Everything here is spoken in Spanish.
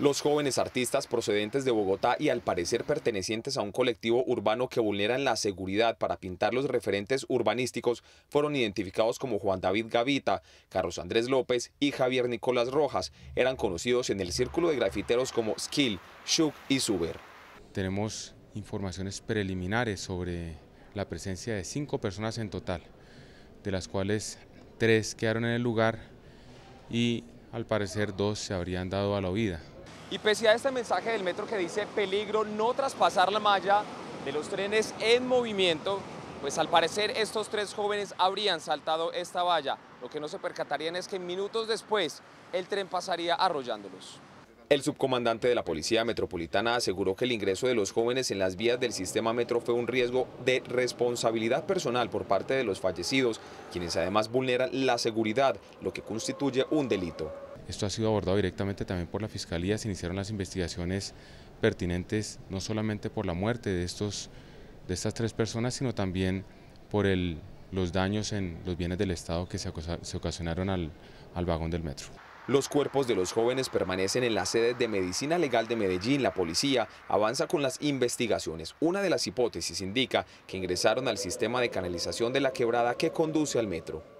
Los jóvenes artistas procedentes de Bogotá y al parecer pertenecientes a un colectivo urbano que vulneran la seguridad para pintar los referentes urbanísticos fueron identificados como Juan David Gavita, Carlos Andrés López y Javier Nicolás Rojas. Eran conocidos en el círculo de grafiteros como Skill, Shook y Suber. Tenemos informaciones preliminares sobre la presencia de cinco personas en total, de las cuales tres quedaron en el lugar y al parecer dos se habrían dado a la vida. Y pese a este mensaje del metro que dice peligro no traspasar la malla de los trenes en movimiento, pues al parecer estos tres jóvenes habrían saltado esta valla. Lo que no se percatarían es que minutos después el tren pasaría arrollándolos. El subcomandante de la Policía Metropolitana aseguró que el ingreso de los jóvenes en las vías del sistema metro fue un riesgo de responsabilidad personal por parte de los fallecidos, quienes además vulneran la seguridad, lo que constituye un delito. Esto ha sido abordado directamente también por la Fiscalía, se iniciaron las investigaciones pertinentes no solamente por la muerte de, estos, de estas tres personas, sino también por los daños en los bienes del Estado que se, ocasionaron al, al vagón del metro. Los cuerpos de los jóvenes permanecen en la sede de Medicina Legal de Medellín. La policía avanza con las investigaciones. Una de las hipótesis indica que ingresaron al sistema de canalización de la quebrada que conduce al metro.